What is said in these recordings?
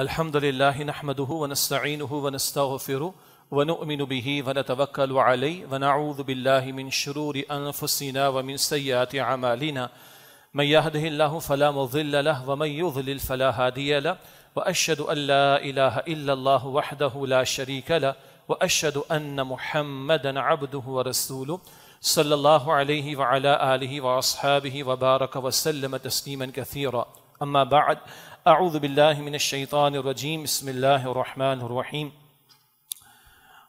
الحمد لله نحمده ونستعينه ونستغفره ونؤمن به ونتوكل عليه ونعوذ بالله من شرور أنفسنا ومن سيئات أعمالنا من يهده الله فلا مضل له ومن يضلل فلا هادي له وأشهد أن لا إله إلا الله وحده لا شريك له وأشهد أن محمدا عبده ورسوله صلى الله عليه وعلى آله وأصحابه وبارك وسلم تسليما كثيرا أما بعد أعوذ بالله من الشيطان الرجيم بسم الله الرحمن الرحيم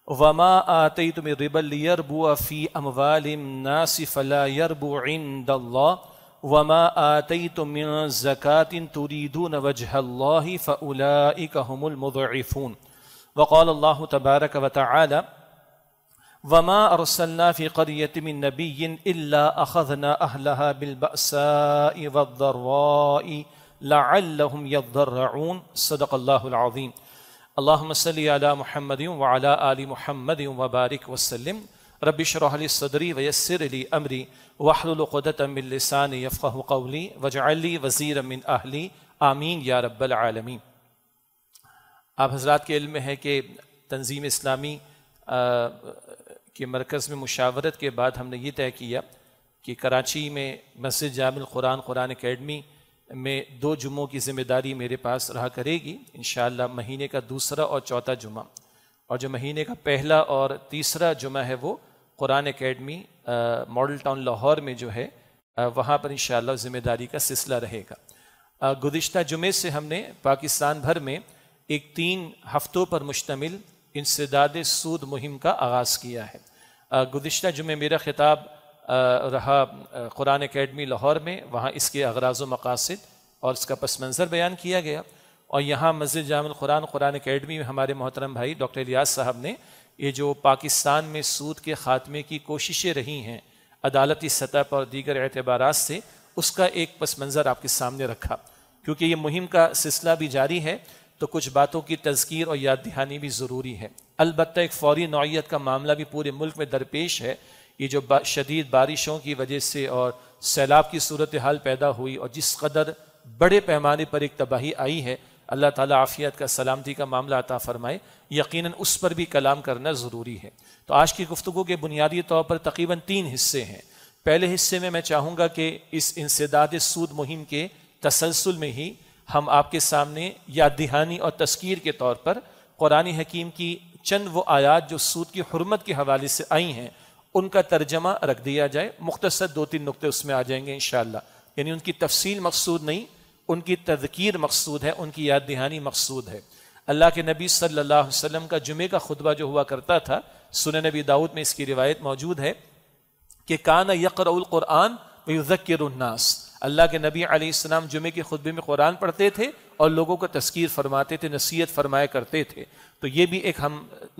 وما آتيت من ربا ليربو في أموال الناس فلا يربو عند الله وما آتيتم من زكاة تريدون وجه الله فأولئك هم المضعفون وقال الله تبارك وتعالى وما أرسلنا في قرية من نبي إلا أخذنا أهلها بالبأساء والضراء लाम यदर्रऊन सदक़ल्लाज़ीम अल्लाम सल महमद वाला आली महमद वबारक वसलम रबिशरहली सदरी वयसर अली अमरी वाहलुलक़दतमिलसान यफ़ कौली वजाली वज़ी मिन अहली आमीन या रब्बालमीन आप हजरात के इल्म है कि तंजीम इस्लामी के मरकज़ में मुशावरत के बाद हमने ये तय किया कि कराची में मस्जिद जामिल कुरान कुरान अकेडमी में दो जुमों की जिम्मेदारी मेरे पास रहा करेगी इन महीने का दूसरा और चौथा जुमा और जो महीने का पहला और तीसरा जुमा है वो Quran academy model town Lahore में जो है वहाँ पर इन जिम्मेदारी का सिलसिला रहेगा गुज्त जुमे से हमने पाकिस्तान भर में एक तीन हफ्तों पर मुश्तमिल इंसदाद सूद मुहिम का आगाज़ किया है गुज्त जुमे मेरा खिताब रहा कुरान अकेडमी लाहौर में वहाँ इसके अगराज मकासद और इसका पस मंज़र बयान किया गया और यहाँ मस्जिद जामिल कुरान कुरान अकेडमी में हमारे मोहतरम भाई डॉक्टर रियाज साहब ने ये जो पाकिस्तान में सूद के ख़ात्मे की कोशिशें रही हैं अदालती सतह पर दीगर एतबार से उसका एक पस मंज़र आपके सामने रखा क्योंकि ये मुहिम का सिलसिला भी जारी है तो कुछ बातों की तस्कीर और याद दहानी भी ज़रूरी है अलबत् एक फौरी नौीयत का मामला भी पूरे मुल्क में दरपेश है ये जो बा, शदीद बारिशों की वजह से और सैलाब की सूरत हाल पैदा हुई और जिस कदर बड़े पैमाने पर एक तबाही आई है अल्लाह ताला आफियत का सलामती का मामला अता फ़रमाए यकीनन उस पर भी कलाम करना ज़रूरी है तो आज की गुफ्तु के बुनियादी तौर पर तकरीबन तीन हिस्से हैं पहले हिस्से में मैं चाहूँगा कि इस इंसदाद सूद मुहिम के तसलसल में ही हम आपके सामने याद दहानी और तस्कीर के तौर पर कुरानी हकीम की चंद वो आयात जो सूद की हरमत के हवाले से आई हैं उनका तर्जमा रख दिया जाए मुख्तर दो तीन नुकते उसमें आ जाएंगे इन यानी उनकी तफसील मकसूद नहीं उनकी तदकीर मकसूद है उनकी याद दहानी मकसूद है अल्लाह के नबी सल्लल्लाहु अलैहि वसल्लम का जुमे का खुतबा जो हुआ करता था सुन नबी दाऊद में इसकी रिवायत मौजूद है कि कान यकर क़ुरान वज़क्र उन्नास अल्लाह के नबी आसमाम जुमे के खुतबे में कुरान पढ़ते थे और लोगों को तस्कीर फरमाते थे नसीहत फरमाया करते थे तो ये भी एक हम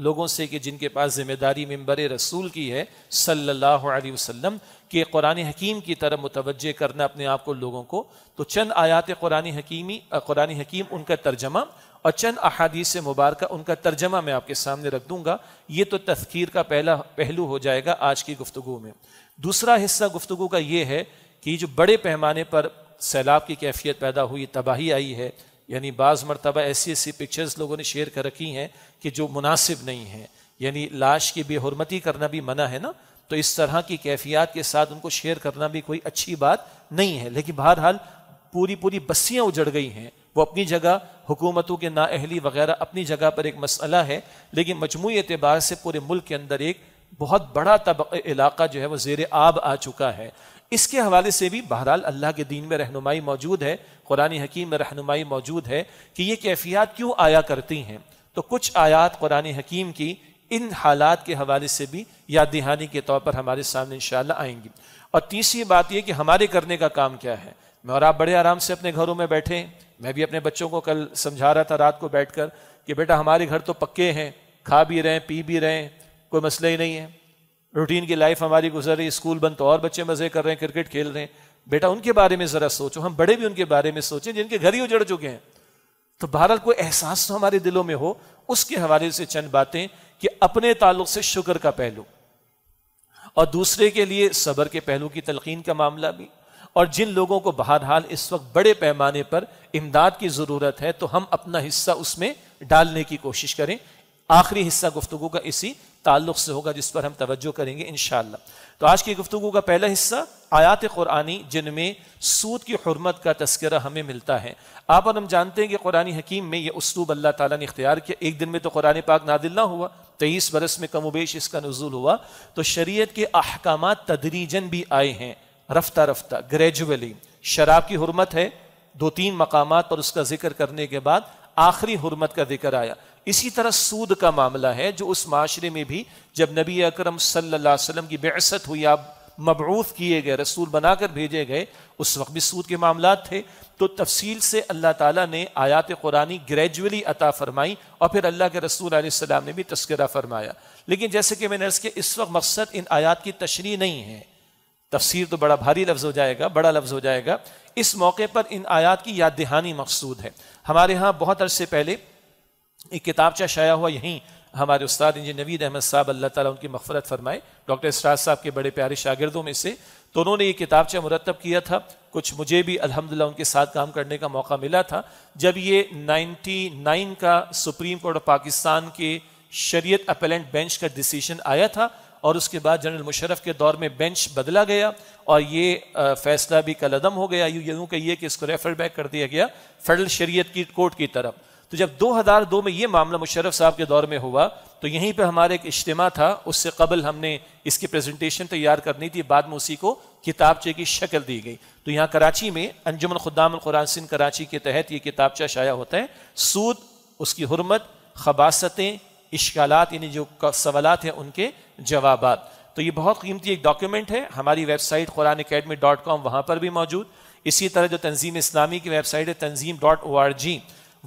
लोगों से कि जिनके पास जिम्मेदारी मंबर रसूल की है सल्लल्लाहु अलैहि वसल्लम के कुरान हकीम की तरफ मुतवज करना अपने आप को लोगों को तो चंद आयात कुरान हकीमी कुरान हकीम उनका तर्जमा और चंद अहादीस मुबारक उनका तर्जमा मैं आपके सामने रख दूंगा ये तो तस्खीर का पहला पहलू हो जाएगा आज की गुफ्तु में दूसरा हिस्सा गुफ्तु का ये है कि जो बड़े पैमाने पर सैलाब की कैफियत पैदा हुई तबाही आई है यानी बाज़ मरतबा ऐसी ऐसी पिक्चर्स लोगों ने शेयर कर रखी हैं कि जो मुनासिब नहीं है यानी लाश की बेहरमती करना भी मना है ना तो इस तरह की कैफियत के साथ उनको शेयर करना भी कोई अच्छी बात नहीं है लेकिन बहरहाल पूरी पूरी बस्तियाँ उजड़ गई हैं वो अपनी जगह हुकूमतों के नााहली वगैरह अपनी जगह पर एक मसला है लेकिन मजमू एतबार से पूरे मुल्क के अंदर एक बहुत बड़ा तब इलाका जो है वो जेर आब आ चुका है इसके हवाले से भी बहरहाल अल्लाह के दीन में रहनुमाई मौजूद है कुरान हकीम में रहनुमाई मौजूद है कि ये कैफियात क्यों आया करती हैं तो कुछ आयात कुरान हकीम की इन हालात के हवाले से भी याद दहानी के तौर पर हमारे सामने इन आएंगी और तीसरी बात यह कि हमारे करने का काम क्या है मैं और आप बड़े आराम से अपने घरों में बैठे मैं भी अपने बच्चों को कल समझा रहा था रात को बैठकर कि बेटा हमारे घर तो पक्के हैं खा भी रहे हैं पी भी रहे हैं कोई मसला ही नहीं है रूटीन की लाइफ हमारी गुजर रही स्कूल बंद तो और बच्चे मजे कर रहे हैं क्रिकेट खेल रहे हैं बेटा उनके बारे में जरा सोचो हम बड़े भी उनके बारे में सोचें जिनके घर ही उजड़ चुके हैं तो बहरहाल कोई एहसास तो हमारे दिलों में हो उसके हवाले से चंद बातें कि अपने ताल्लुक से शुक्र का पहलू और दूसरे के लिए सबर के पहलू की तलखीन का मामला भी और जिन लोगों को बहरहाल इस वक्त बड़े पैमाने पर इमदाद की ज़रूरत है तो हम अपना हिस्सा उसमें डालने की कोशिश करें आखिरी हिस्सा गुफ्तु का इसी ताल्लुक से होगा जिस पर हम तवज्जो करेंगे इन तो आज की गुफ्तु का पहला हिस्सा आयात क़ुरानी जिनमें सूद की हरमत का तस्करा हमें मिलता है आप और हम जानते हैं कि कुरान हकीम में यह उसूब अल्लाह ताला ने इख्तियार किया एक दिन में तो कुरान पाक नादिल ना हुआ तेईस बरस में कम उबेश इसका नजूल हुआ तो शरीय के अहकाम तदरीजन भी आए हैं रफ्ता रफ्ता ग्रेजुअली शराब की हरमत है दो तीन मकाम पर उसका जिक्र करने के बाद आखिरी हरमत का जिक्र आया इसी तरह सूद का मामला है जो उस माशरे में भी जब नबी अक्रम सल्लाम की बेसत हुई आप मबरूफ किए गए रसूल बनाकर भेजे गए उस वक्त भी सूद के मामला थे तो तफसील से अल्लाह ताला ने आयात कुरानी ग्रेजुअली अता फरमाई और फिर अल्लाह के रसूल आसमाम ने भी तस्करा फरमाया लेकिन जैसे कि मैंने इसके इस वक्त मकसद इन आयात की तशरी नहीं है तफसीर तो बड़ा भारी लफ्ज़ हो जाएगा बड़ा लफ्ज़ हो जाएगा इस मौके पर इन आयात की याद दहानी मकसूद है हमारे यहाँ बहुत अरसे पहले एक किताबचा शाया हुआ यहीं हमारे उस्ताद इंजीनियर नवीद अहमद साहब अल्लाह ताला उनकी मफफरत फरमाए डॉक्टर इसराज साहब के बड़े प्यारे शागिर्दों में से तो उन्होंने ये किताबचा मुरतब किया था कुछ मुझे भी अलहमदिल्ला उनके साथ काम करने का मौका मिला था जब ये 99 का सुप्रीम कोर्ट ऑफ पाकिस्तान के शरीय अपेलेंट बेंच का डिसीजन आया था और उसके बाद जनरल मुशरफ के दौर में बेंच बदला गया और ये फैसला भी कलदम हो गया यूँ यूँ कहिए कि इसको रेफर बैक कर दिया गया फेडरल शरीयत की कोर्ट की तरफ तो जब 2002 में ये मामला मुशरफ साहब के दौर में हुआ तो यहीं पे हमारा एक इज्तम था उससे कबल हमने इसकी प्रेजेंटेशन तैयार करनी थी बाद में उसी को किताबचे की शक्ल दी गई तो यहाँ कराची में अंजुमन खुदाम सिंह कराची के तहत ये किताबचा शाया होता है सूद उसकी हरमत खबासतें इश्कालात यानी जो सवालत हैं उनके जवाब तो ये बहुत कीमती एक डॉक्यूमेंट है हमारी website Quran academy dot com वहाँ पर भी मौजूद इसी तरह जो तंजीम इस्लामी की वेबसाइट है तंजीम डॉट ओ आर जी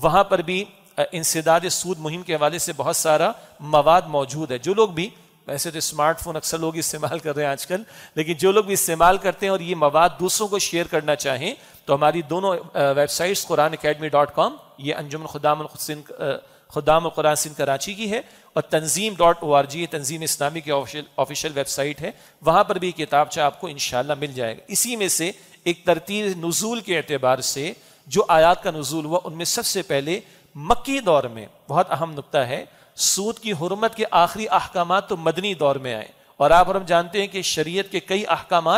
वहाँ पर भी इंसदाद सूद मुहिम के हवाले से बहुत सारा मवाद मौजूद है जो लोग भी वैसे तो स्मार्टफोन अक्सर लोग इस्तेमाल कर रहे हैं आजकल लेकिन जो लोग भी इस्तेमाल करते हैं और ये मवाद दूसरों को शेयर करना चाहें तो हमारी दोनों websites Quran academy dot com ये अंजुमन खुदाम खुदाम कुरान सिंह कराची की है और तंजीम डॉट ओ आर जी तंजीम इस्लामी की ऑफिशियल वेबसाइट है वहाँ पर भी किताबचा आपको इन मिल जाएगा इसी में से एक तरतीब नजूल के अतबार से जो आयात का नजूल हुआ उनमें सबसे पहले मक्की दौर में बहुत अहम नुकता है सूद की हरमत के आखिरी अहकाम तो मदनी दौर में आए और आप और हम जानते हैं कि शरीयत के कई अहकाम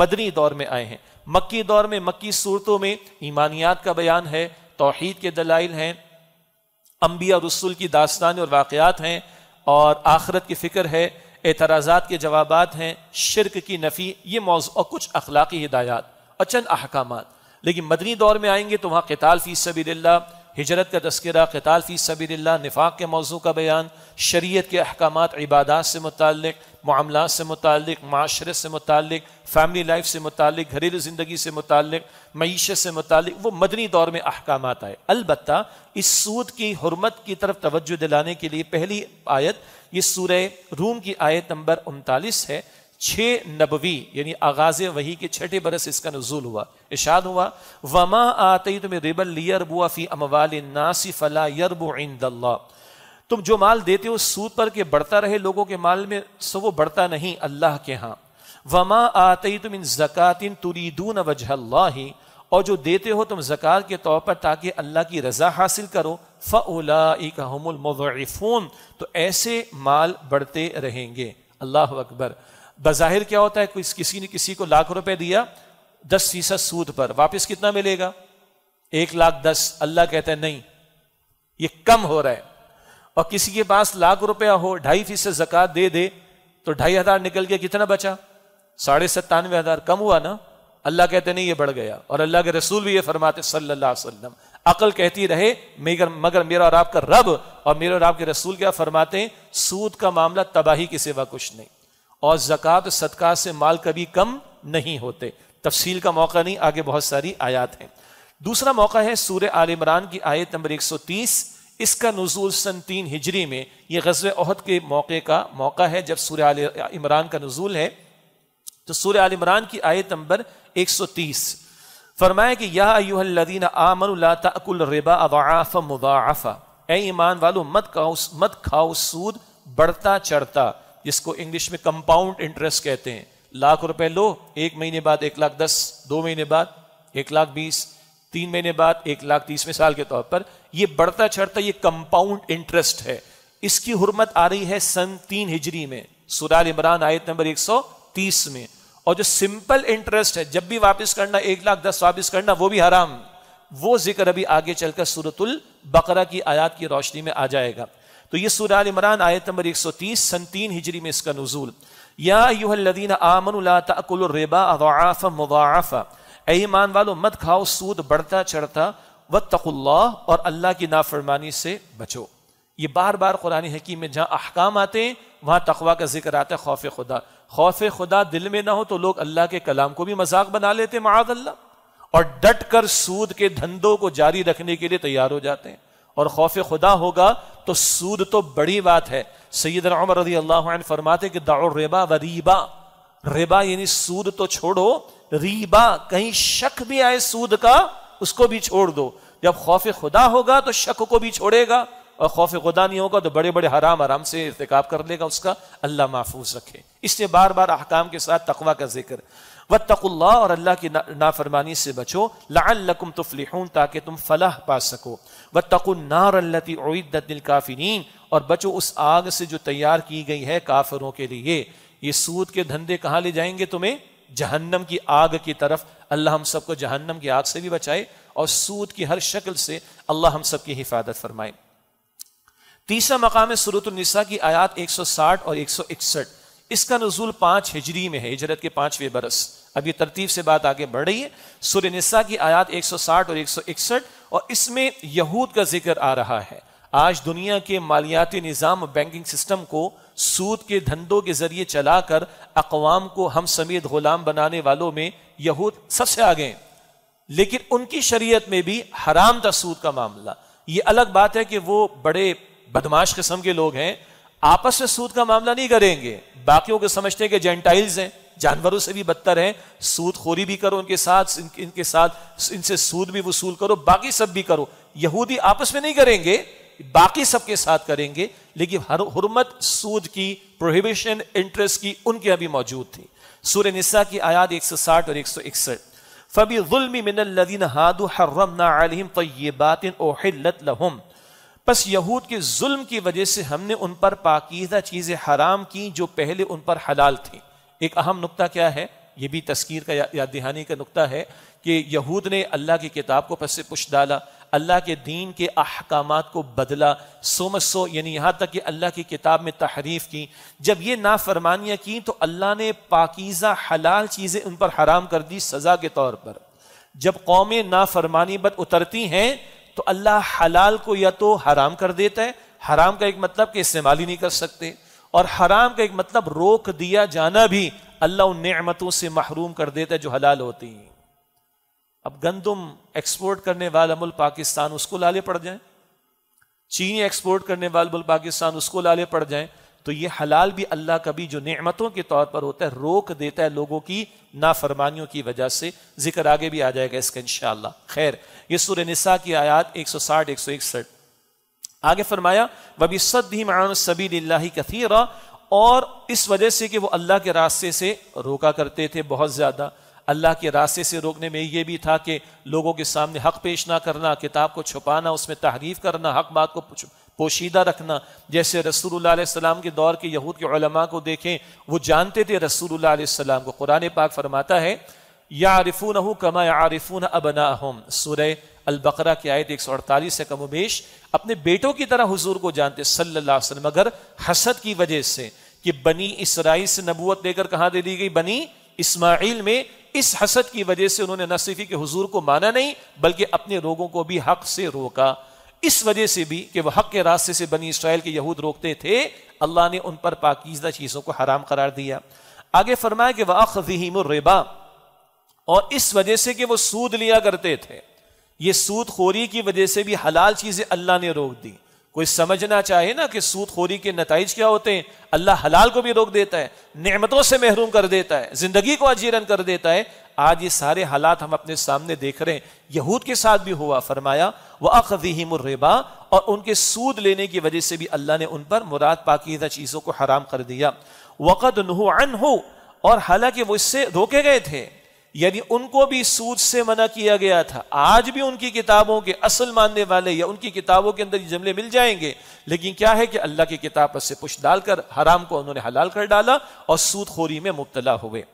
मदनी दौर में आए हैं मक्की दौर में मक्की सूरतों में ईमानियात का बयान है तोहद के दलाइल हैं अम्बिया रसुल की दास्तान और वाक़ात हैं और आखरत की फ़िक्र है एतराज़ात के जवाब हैं शिरक की नफ़ी ये मौजू और कुछ अखलाकी हदायात और चंद अहकाम लेकिन मदनी दौर में आएंगे तो वहाँ कताल फ़ी सबी हिजरत का तस्करा कताल फ़ी सबी निफाक के मौजू का बयान शरीय के अहकाम इबादत से मुतल मामला से मुतल माशरे से मुतल फैमिली लाइफ से मुतल घरेलू ज़िंदगी से मुतल मीशत से मुतल वो मदनी दौर में अहकाम आए अलबत् इस सूद की हरमत की तरफ तोज्जो दिलाने के लिए पहली आयत ये सूर रूम की आयत नंबर उनतालीस है छः नबवी यानी आगाज वही के छठे बरस इसका नजूल हुआ इशाद हुआ वमा आते तुम्हें रिबल लियरबुआ फ़ी अमवाल नासी फ़ला यरबु इंदल्ला तुम जो माल देते हो सूद पर के बढ़ता रहे लोगों के माल में सो वो बढ़ता नहीं अल्लाह के यहाँ वमा आते तुम इन जक़ातिन तुरीदून वजहल्ला ही और जो देते हो तुम जक़ात के तौर पर ताकि अल्लाह की रजा हासिल करो फ़लाफ़ून तो ऐसे माल बढ़ते रहेंगे अल्लाह अकबर बाहिर क्या होता है कोई किसी ने किसी को लाख रुपए दिया दस फीसद सूद पर वापस कितना मिलेगा एक लाख दस अल्लाह कहते हैं नहीं ये कम हो रहा है और किसी के पास लाख रुपया हो ढाई फीसद जक़ात दे दे तो ढाई हजार निकल गया कितना बचा साढ़े सत्तानवे हजार कम हुआ ना अल्लाह कहते नहीं ये बढ़ गया और अल्लाह के रसूल भी ये फरमाते सल्लाम अकल कहती रहे मगर मगर मेरा और आपका रब और मेरे और आपके रसूल क्या फरमाते सूद का मामला तबाही के सिवा कुछ नहीं और ज़क़़त सदका से माल कभी कम नहीं होते तफसील का मौका नहीं आगे बहुत सारी आयात हैं दूसरा मौका है सूर्य आल इमरान की आयत नंबर एक सौ तीस इसका नजूल सन तीन हिजरी में यह गजब अहद के मौके का मौका है जब सूर्य आल इमरान का नजूल है तो सूर्य आल इमरान की आयत नंबर 130 फरमाया कि या अयुहदीन आमन तकुल रिबा अवाफ़ मुदाफ़ा ए ईमान वालो मत खाओ मत खाओ सूद बढ़ता चढ़ता जिसको इंग्लिश में कंपाउंड इंटरेस्ट कहते हैं लाख रुपए लो एक महीने बाद एक लाख दस दो महीने बाद एक लाख बीस तीन महीने बाद एक लाख तीसवें साल के तौर पर यह बढ़ता चढ़ता ये कंपाउंड इंटरेस्ट है इसकी हुरमत आ रही है सन तीन हिजरी में सुराल इमरान आयत नंबर तीस में और जो सिंपल इंटरेस्ट है जब भी वापस करना एक लाख दस वापिस करना वो भी हराम वो जिक्र अभी आगे चलकर सूरतुल बकरा की आयात की रोशनी में आ जाएगा तो ये सूर्य इमरान आयत नंबर एक तीस सन तीन हिजरी में इसका नजूल यादीन वालो मत खाओ सूद बढ़ता चढ़ता व तकुल्ला और अल्लाह की नाफरमानी से बचो ये बार बार कुरान हकीम में जहाँ अहकाम आते हैं वहाँ तकवा का जिक्र आता है खौफ खुदा खौफ खुदा दिल में ना हो तो लोग अल्लाह के कलाम को भी मजाक बना लेते माद अल्लाह और डट कर सूद के धंधों को जारी रखने के लिए तैयार हो जाते हैं और खौफ खुदा होगा तो सूद तो बड़ी बात है सैद उमर रजी अल्लाह फरमाते कि दाओ रेबा व रीबा रेबा यानी सूद तो छोड़ो रीबा कहीं शक भी आए सूद का उसको भी छोड़ दो जब खौफ खुदा होगा तो शक को भी छोड़ेगा और खौफ खुदा नहीं होगा तो बड़े बड़े हराम आराम से इरतकब कर लेगा उसका अल्लाह महफूज रखे इसलिए बार बार अहकाम के साथ तकवा का जिक्र व तकुल्ला और अल्लाह की नाफरमानी से बचो लाकुम तुफलिहून ताकि तुम फलाह पा सको व और बचो उस आग से जो तैयार की गई है काफरों के लिए ये सूद के धंधे कहाँ ले जाएंगे तुम्हें जहन्नम की आग की तरफ अल्लाह हम सबको जहन्नम की आग से भी बचाए और सूद की हर शक्ल से अल्लाह हम सबकी हिफाजत फरमाए तीसरा मकाम है सूरतनिसा की आयात 160 और 161 इसका नजूल पांच हिजरी में है हिजरत के पांचवें बरस अब ये तरतीब से बात आगे बढ़ रही है सूर्य निस्सा की आयात 160 और 161 और इसमें यहूद का जिक्र आ रहा है आज दुनिया के मालियाती निज़ाम बैंकिंग सिस्टम को सूद के धंधों के जरिए चलाकर अकवाम को हम समेत गुलाम बनाने वालों में यहूद सबसे आगे लेकिन उनकी शरीयत में भी हराम था सूद का मामला ये अलग बात है कि वो बड़े बदमाश किस्म के लोग हैं आपस में सूद का मामला नहीं करेंगे बाकियों को समझते हैं कि जेंटाइल्स हैं जानवरों से भी बदतर है सूद खोरी भी करो उनके साथ इनके साथ इनसे सूद भी वसूल करो बाकी सब भी करो यहूदी आपस में नहीं करेंगे बाकी सबके साथ करेंगे लेकिन हर हरमत सूद की प्रोहिबिशन इंटरेस्ट की उनके अभी मौजूद थी सूर्य निस्सा की आयात 160 और 161 फबी जुल्मी मिनल्लदीन हादु हर्रमना बात लहुम बस यहूद के जुल्म की वजह से हमने उन पर पाकिदा चीज़ें हराम की जो पहले उन पर हलाल थी एक अहम नुकता क्या है ये भी तस्कीर का या, या दहानी का नुकता है कि यहूद ने अल्लाह की किताब को पस से पुछ डाला अल्लाह के दीन के अहकाम को बदला सो मसो यानी यहाँ तक कि अल्लाह की किताब में तहरीफ की जब ये नाफरमानियाँ की तो अल्लाह ने पाकिज़ा हलाल चीज़ें उन पर हराम कर दी सज़ा के तौर पर जब कौमें नाफरमानी बद उतरती हैं तो अल्लाह हलाल को या तो हराम कर देता है हराम का एक मतलब कि इस्तेमाल ही नहीं कर सकते और हराम का एक मतलब रोक दिया जाना भी अल्लाह उन नमतों से महरूम कर देता है जो हलाल होती हैं अब गंदम एक्सपोर्ट करने वाला मुल्क पाकिस्तान उसको लाले पड़ जाए चीनी एक्सपोर्ट करने वाले मुल्क पाकिस्तान उसको लाले पड़ जाए तो ये हलाल भी अल्लाह कभी जो नमतों के तौर पर होता है रोक देता है लोगों की नाफरमानियों की वजह से जिक्र आगे भी आ जाएगा इसका इन खैर ये सुर निसा की आयात एक सौ साठ एक सौ इकसठ आगे फरमाया वबी सदीमान सबील कथीरा और इस वजह से कि वो अल्लाह के रास्ते से रोका करते थे बहुत ज़्यादा अल्लाह के रास्ते से रोकने में ये भी था कि लोगों के सामने हक पेश ना करना किताब को छुपाना उसमें तहरीफ करना हक बात को पोशीदा रखना जैसे रसूलुल्लाह के दौर के यहूद के उलमा को देखें वो जानते थे रसूलुल्लाह को कुरान पाक फरमाता है या आरिफून कमा आरिफून अबना सुरह अलबकरा की आयत एक सौ अड़तालीस है कमोबेश अपने बेटों की तरह हजूर को जानते सल्लल्लाहु मगर हसद की वजह से कि बनी इसराइल से नबूत लेकर कहाँ दे दी गई बनी इस्माइल में इस हसद की वजह से उन्होंने न सिर्फ के हजूर को माना नहीं बल्कि अपने रोगों को भी हक से रोका इस वजह से भी कि वह हक के रास्ते से बनी इसराइल के यहूद रोकते थे अल्लाह ने उन पर पाकिजदा चीज़ों को हराम करार दिया आगे फरमाया कि वाह रेबा और इस वजह से कि वो सूद लिया करते थे ये खोरी की वजह से भी हलाल चीज़ें अल्लाह ने रोक दी कोई समझना चाहे ना कि खोरी के नतज क्या होते हैं अल्लाह हलाल को भी रोक देता है नमतों से महरूम कर देता है ज़िंदगी को अजीरन कर देता है आज ये सारे हालात हम अपने सामने देख रहे हैं यहूद के साथ भी हुआ फरमाया वह रेबा और उनके सूद लेने की वजह से भी अल्लाह ने उन पर मुराद पाकिदा चीज़ों को हराम कर दिया वक़द नहन हो और हालांकि वो इससे रोके गए थे यानी उनको भी सूद से मना किया गया था आज भी उनकी किताबों के असल मानने वाले या उनकी किताबों के अंदर ये जमले मिल जाएंगे लेकिन क्या है कि अल्लाह की किताब पर से पुश डालकर हराम को उन्होंने हलाल कर डाला और सूद खोरी में मुबतला हुए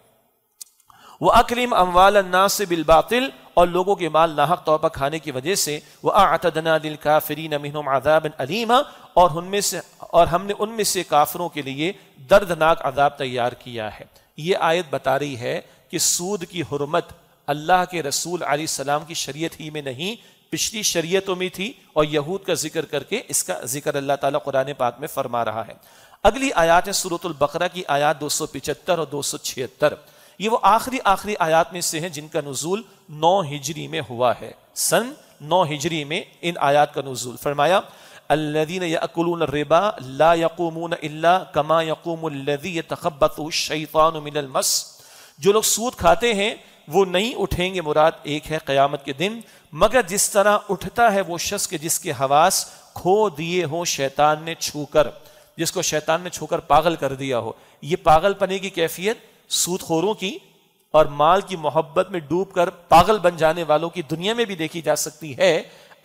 वह अक्रीम अम्वाल अन्नास बिलबातिल और लोगों के माल नाहक तौर पर खाने की वजह से वह आतदना दिल काफरीन अमीन आजाब अलीमा और उनमें से और हमने उनमें से काफरों के लिए दर्दनाक आजाब तैयार किया है ये आयत बता रही है कि सूद की हरमत अल्लाह के रसूल आली सलाम की शरीयत ही में नहीं पिछली शरीयतों में थी और यहूद का जिक्र करके इसका जिक्र अल्लाह ताला कुरान पाक में फरमा रहा है अगली आयात है सूरतुल बकरा की आयात दो और दो ये वो आखिरी आखिरी आयात में से हैं जिनका नजूल नौ हिजरी में हुआ है सन नौ हिजरी में इन आयात का नजूल फरमाया अल्लदीन यकुलून रिबा ला जो लोग सूद खाते हैं वो नहीं उठेंगे मुराद एक है क़यामत के दिन मगर जिस तरह उठता है वो शख्स के जिसके हवास खो दिए हो शैतान ने छूकर जिसको शैतान ने छूकर पागल कर दिया हो ये पने की कैफियत सूदखोरों की और माल की मोहब्बत में डूब कर पागल बन जाने वालों की दुनिया में भी देखी जा सकती है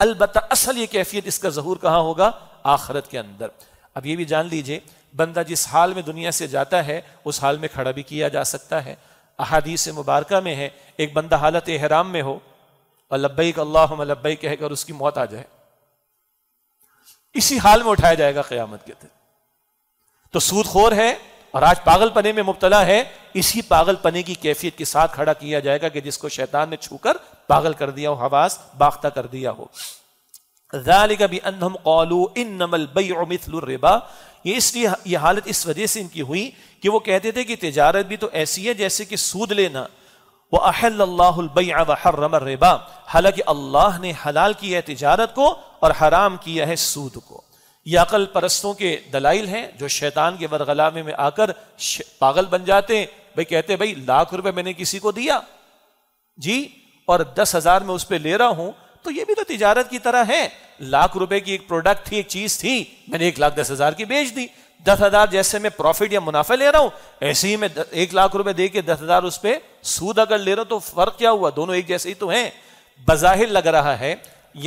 अलबत् असल ये कैफियत इसका जहूर कहाँ होगा आखरत के अंदर अब ये भी जान लीजिए बंदा जिस हाल में दुनिया से जाता है उस हाल में खड़ा भी किया जा सकता है अहादीस मुबारक में है एक बंदा हालत एहराम में हो और का अल्लाह लब्बई कहकर उसकी मौत आ जाए इसी हाल में उठाया जाएगा क्यामत के दिन तो सूदखोर है और आज पागलपने में मुबतला है इसी पागलपने की कैफियत के साथ खड़ा किया जाएगा कि जिसको शैतान ने छूकर पागल कर दिया हो हवास बाख्ता कर दिया हो ये इसलिए ये हालत इस वजह से इनकी हुई कि वो कहते थे कि तजारत भी तो ऐसी है जैसे कि सूद लेना वह अहल्लाबरम हालांकि अल्लाह ने हलाल किया है तजारत को और हराम किया है सूद को यह अकल परस्तों के दलाइल हैं जो शैतान के वरगलामे में आकर पागल बन जाते हैं भाई कहते भाई लाख रुपए मैंने किसी को दिया जी और दस हजार में उस पर ले रहा हूं तो ये भी तो तिजारत की तरह है लाख रुपए की एक प्रोडक्ट थी एक चीज थी मैंने एक लाख दस हजार की बेच दी दस हजार जैसे मैं प्रॉफिट या मुनाफा ले रहा हूं ऐसे ही मैं एक लाख रुपए दे के दस हजार उस पर सूद अगर ले रहा हूं तो फर्क क्या हुआ दोनों एक जैसे ही तो हैं बज़ाहिर लग रहा है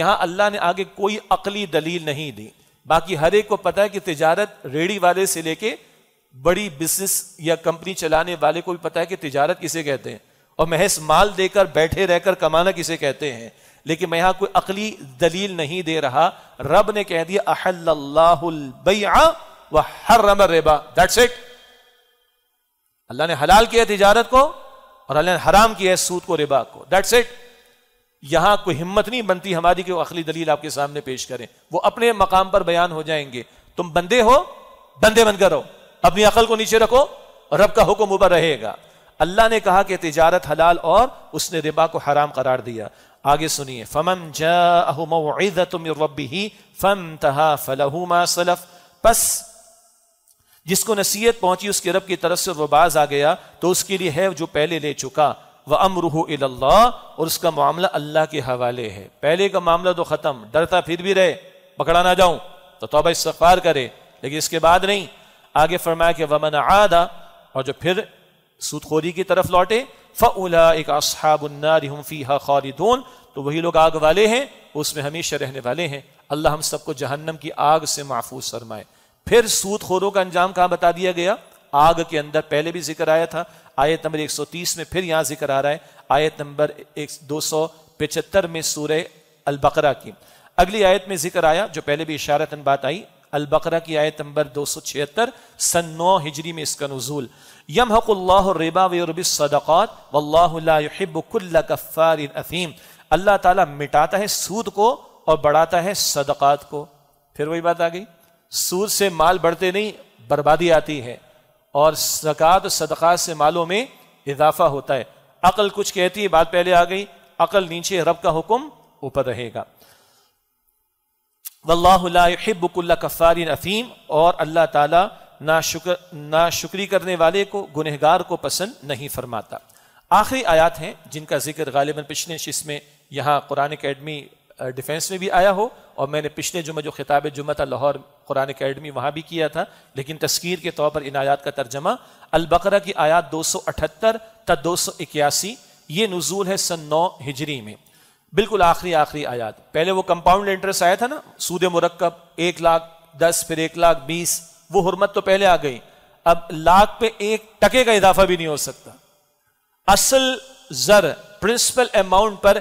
यहां अल्लाह ने आगे कोई अकली दलील नहीं दी बाकी हर एक को पता है कि तिजारत रेडी वाले से लेके बड़ी बिजनेस या कंपनी चलाने वाले को भी पता है कि तिजारत किसे कहते हैं और महस माल देकर बैठे रहकर कमाना किसे कहते हैं लेकिन मैं यहां कोई अकली दलील नहीं दे रहा रब ने कह दिया रम रेबा दैट्स इट अल्लाह ने हलाल किया तिजारत को और अल्लाह ने हराम किया सूद को रेबा को दैट्स इट यहां कोई हिम्मत नहीं बनती हमारी कि वो अखली दलील आपके सामने पेश करें वो अपने मकाम पर बयान हो जाएंगे तुम बंदे हो बंदे बनकर रहो अपनी अकल को नीचे रखो रब का हुक्म ऊपर रहेगा अल्लाह ने कहा कि तिजारत हलाल और उसने रिबा को हराम करार दिया आगे सुनिए फमन जाबी फम तहा फलहुमा सलफ पस जिसको नसीहत पहुंची उसके रब की तरफ से वह बाज आ गया तो उसके लिए है जो पहले ले चुका वह अमरूह और उसका मामला अल्लाह के हवाले है पहले का मामला तो ख़त्म डरता फिर भी रहे पकड़ा ना जाऊं तो तोबा इस्तफार करे लेकिन इसके बाद नहीं आगे फरमाया कि वमन आदा और जो फिर सूतखोरी की तरफ लौटे फ़ला तो वही लोग आग वाले हैं उसमें हमेशा रहने वाले हैं अल्लाह हम सबको जहन्नम की आग से महफूज फरमाए फिर खोरों का अंजाम कहाँ बता दिया गया आग के अंदर पहले भी जिक्र आया था आयत नंबर 130 में फिर यहाँ जिक्र आ रहा है आयत नंबर एक दो सौ पिछहत्तर में सूर्य अलबकरा की अगली आयत में जिक्र आया जो पहले भी इशारतन बात आई अलबकरा की आयत नंबर दो सौ छिहत्तर सन नौ हिजरी में इसका नजूल यम हक़ल्लाबा वरबिसदात वल्लाबुल्लाफ़ार अफ़ीम अल्लाह ताला मिटाता है सूद को और बढ़ाता है सदक़ात को फिर वही बात आ गई सूद से माल बढ़ते नहीं बर्बादी आती है और जक़ात और सदक़ात से मालों में इजाफा होता है अकल कुछ कहती है बात पहले आ गई अकल नीचे रब का हुक्म ऊपर रहेगा वल्लाबुल्ला कफ़ारिन अफ़ीम और अल्लाह ताला ना शुक्र ना शुक्री करने वाले को गुनहगार को पसंद नहीं फरमाता आखिरी आयात हैं जिनका जिक्र गालिबा पिछले शिश में यहाँ कुरान अकेडमी डिफेंस में भी आया हो और मैंने पिछले जुम्मे जो खिताब जुम्मे था लाहौर कुरान अकेडमी वहाँ भी किया था लेकिन तस्कीर के तौर पर इन आयात का तर्जमा अलबकरा की आयात दो सौ अठहत्तर त दो सौ इक्यासी ये नजूल है सन नौ हिजरी में बिल्कुल आखिरी आखिरी आयात पहले वो कंपाउंड इंटरेस्ट आया था ना सूद मरकब एक लाख दस फिर एक लाख बीस वो हरमत तो पहले आ गई अब लाख पे एक टके का इजाफा भी नहीं हो सकता असल जर प्रिंसिपल अमाउंट पर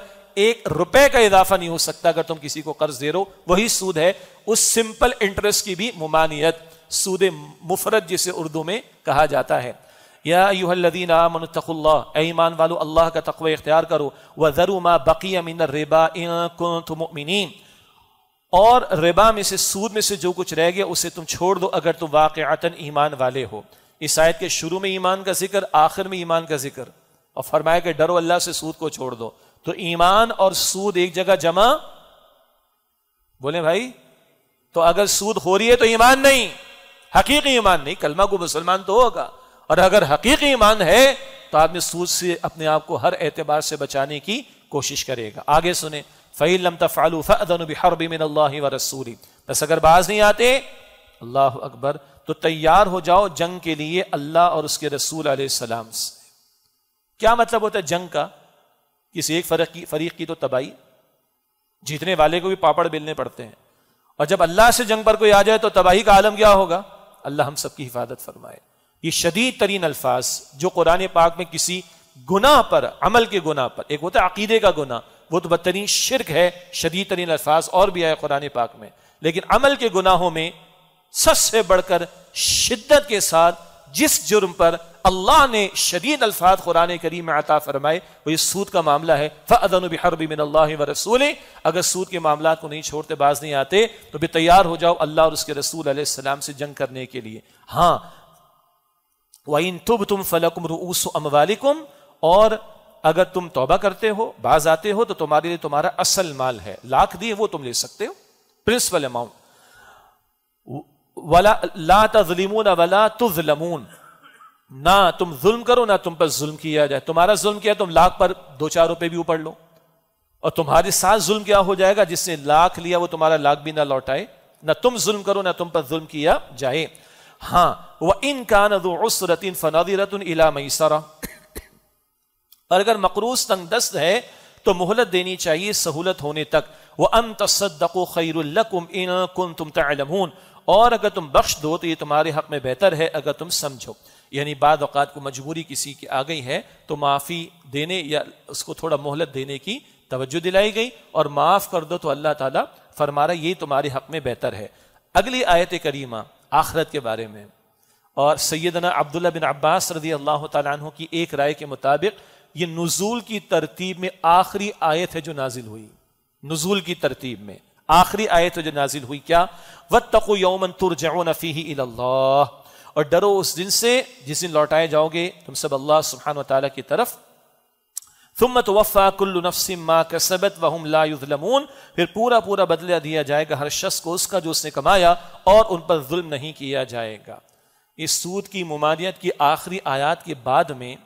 एक रुपए का इजाफा नहीं हो सकता अगर तुम किसी को कर्ज दे रहे हो वही सूद है उस सिंपल इंटरेस्ट की भी मुमानियत सूद मुफरत जिसे उर्दू में कहा जाता है या ईमान वालो अल्लाह का तकवा इख्तियार करो वरुमा बकी अमिन रेबा और रिबा में से सूद में से जो कुछ रह गया उसे तुम छोड़ दो अगर तुम वाक़ता ईमान वाले हो इस आयत के शुरू में ईमान का जिक्र आखिर में ईमान का जिक्र और फरमाया कि डरो अल्लाह से सूद को छोड़ दो तो ईमान और सूद एक जगह जमा बोले भाई तो अगर सूद हो रही है तो ईमान नहीं हकीकी ईमान नहीं कलमा को मुसलमान तो होगा और अगर हकीकी ईमान है तो आदमी सूद से अपने आप को हर एतबार से बचाने की कोशिश करेगा आगे सुने फ़ैल लम तफ़ालू फ़न बिहरबी मिन अल्लाह व रसूली बस अगर बाज नहीं आते अल्लाह अकबर तो तैयार हो जाओ जंग के लिए अल्लाह और उसके रसूल सलाम से क्या मतलब होता है जंग का किसी एक फरीक की फरीक की तो तबाही जीतने वाले को भी पापड़ बेलने पड़ते हैं और जब अल्लाह से जंग पर कोई आ जाए तो तबाही का आलम क्या होगा अल्लाह हम सबकी हिफाजत फरमाए ये शदीद तरीन अल्फाज जो कुरान पाक में किसी गुनाह पर अमल के गुनाह पर एक होता है अकीदे का गुना बदतरीन शिरक है शदी तरीन अल्फाज और भी आए कुरान पाक में लेकिन अमल के गुनाहों में सबसे बढ़कर शिद्दत के साथ जिस जुर्म पर अल्लाह ने शदीद अल्फाज कुरान करीम में फरमाए वो इस सूद का मामला है फ़न हरबी मिन व रसूल अगर सूद के मामला को नहीं छोड़ते बाज नहीं आते तो भी तैयार हो जाओ अल्लाह और उसके रसूल आसमाम से जंग करने के लिए हाँ वाइन तुब तुम फलकुम रूस अमवालिकुम और अगर तुम तौबा करते हो बाज आते हो तो तुम्हारे लिए तुम्हारा असल माल है लाख दिए वो तुम ले सकते हो प्रिंसिपल अमाउंट वाला ला तुजलमून ना तुम जुल्म करो ना तुम पर जुल्म किया जाए तुम्हारा जुल्म किया तुम लाख पर दो चार रुपए भी ऊपर लो और तुम्हारे साथ जुल्म क्या हो जाएगा जिसने लाख लिया वो तुम्हारा लाख भी ना लौटाए ना तुम जुल्म करो ना तुम पर जुल्म किया जाए हाँ वह इन कान रतिन फनादी रतन इला सरा और अगर मकरूज तंग दस्त है तो मोहलत देनी चाहिए सहूलत होने तक वह अन तसदको खैरकुम इन कुन तुम तलमून और अगर तुम बख्श दो तो ये तुम्हारे हक में बेहतर है अगर तुम समझो यानी बाद अवकात को मजबूरी किसी की आ गई है तो माफ़ी देने या उसको थोड़ा मोहलत देने की तवज्जो दिलाई गई और माफ़ कर दो तो अल्लाह ताला फरमा रहा ये तुम्हारे हक में बेहतर है अगली आयत करीमा आखरत के बारे में और सैदना अब्दुल्ला बिन अब्बास रजी अल्लाह तु की एक राय के मुताबिक ये नज़ूल की तरतीब में आखिरी आयत है जो नाजिल हुई नज़ूल की तरतीब में आखिरी आयत है जो नाजिल हुई क्या वत तको यौमन तुरजाउन फ़ी और डरो उस दिन से जिस दिन लौटाए जाओगे तुम सब अल्लाह सुबहान तला की तरफ तुम तोफ़ा कुल्लनफसिमा कसबत वहम लाजलमून फिर पूरा पूरा बदला दिया जाएगा हर शख्स को उसका जो उसने कमाया और उन पर जुल्म नहीं किया जाएगा इस सूद की ममानियत की आखिरी आयात के बाद में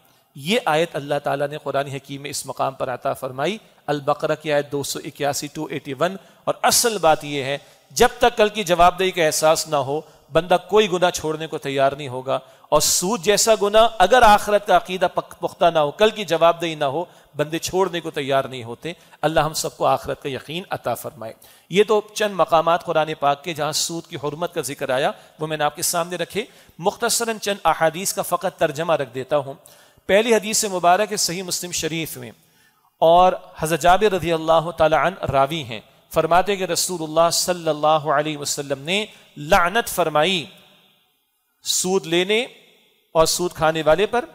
ये आयत अल्लाह ताला ने कुरान हकीम में इस मकाम पर आता फरमाई अलबकर की आयत दो सौ इक्यासी टू एटी वन और असल बात यह है जब तक कल की जवाबदेही का एहसास ना हो बंदा कोई गुना छोड़ने को तैयार नहीं होगा और सूद जैसा गुना अगर आखरत का अकीदा पुख्ता ना हो कल की जवाबदेही ना हो बंदे छोड़ने को तैयार नहीं होते अल्लाह हम सबको आखरत का यकीन अता फरमाए ये तो चंद मकाम कुरान पाक के जहां सूद की हरमत का जिक्र आया वो मैंने आपके सामने रखे मुख्तसरा चंद अहादीस का फ़कत तर्जमा रख देता हूँ पहली हदीस से मुबारक है सही मुस्लिम शरीफ में और हज़रत जाबिर रजी अल्लाह तन रावी हैं फरमाते के रसूलुल्लाह सल्लल्लाहु अलैहि ने लानत फरमाई सूद लेने और सूद खाने वाले पर